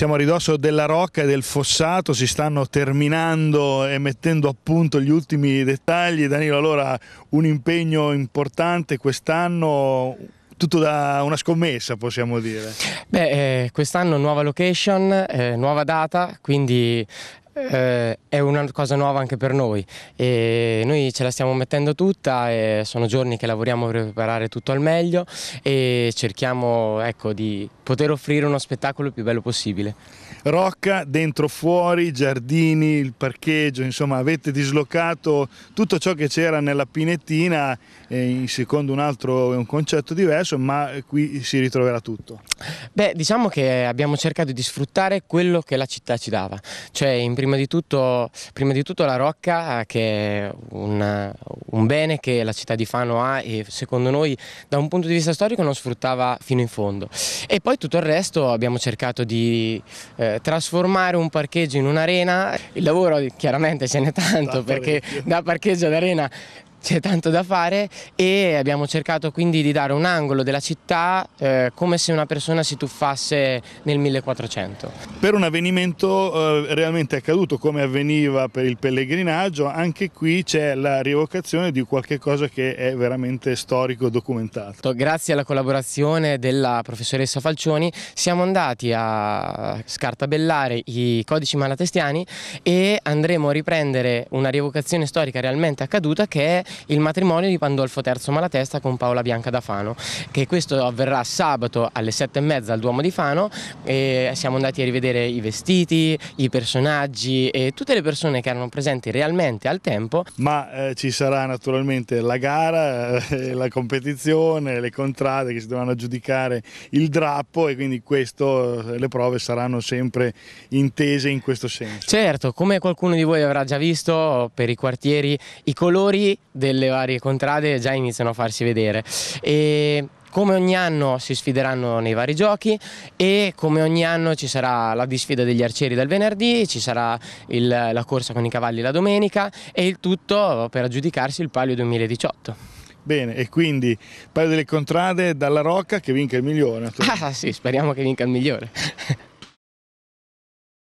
Siamo a ridosso della Rocca e del Fossato, si stanno terminando e mettendo a punto gli ultimi dettagli. Danilo, allora un impegno importante quest'anno, tutto da una scommessa possiamo dire. Beh, eh, quest'anno nuova location, eh, nuova data, quindi eh, è un una cosa nuova anche per noi e noi ce la stiamo mettendo tutta e sono giorni che lavoriamo per preparare tutto al meglio e cerchiamo ecco, di poter offrire uno spettacolo il più bello possibile. Rocca, dentro fuori, giardini, il parcheggio, insomma avete dislocato tutto ciò che c'era nella pinettina eh, secondo un altro un concetto diverso ma qui si ritroverà tutto. Beh diciamo che abbiamo cercato di sfruttare quello che la città ci dava, cioè in prima di tutto Prima di tutto la Rocca eh, che è un, eh, un bene che la città di Fano ha e secondo noi da un punto di vista storico non sfruttava fino in fondo. E poi tutto il resto abbiamo cercato di eh, trasformare un parcheggio in un'arena. Il lavoro chiaramente ce n'è tanto perché da parcheggio ad arena c'è tanto da fare e abbiamo cercato quindi di dare un angolo della città eh, come se una persona si tuffasse nel 1400. Per un avvenimento eh, realmente accaduto come avveniva per il pellegrinaggio, anche qui c'è la rievocazione di qualcosa che è veramente storico e documentato. Grazie alla collaborazione della professoressa Falcioni siamo andati a scartabellare i codici malatestiani e andremo a riprendere una rievocazione storica realmente accaduta che è il matrimonio di Pandolfo III Malatesta con Paola Bianca da Fano, che questo avverrà sabato alle sette e mezza al Duomo di Fano e siamo andati a rivedere i vestiti, i personaggi e tutte le persone che erano presenti realmente al tempo. Ma eh, ci sarà naturalmente la gara, eh, la competizione, le contrade che si dovranno giudicare il drappo e quindi questo, eh, le prove saranno sempre intese in questo senso. Certo, come qualcuno di voi avrà già visto per i quartieri, i colori delle varie contrade già iniziano a farsi vedere. E come ogni anno si sfideranno nei vari giochi e come ogni anno ci sarà la disfida degli arcieri dal venerdì, ci sarà il, la corsa con i cavalli la domenica e il tutto per aggiudicarsi il Palio 2018. Bene, e quindi Palio delle Contrade dalla Rocca che vinca il migliore. Ah sì, speriamo che vinca il migliore.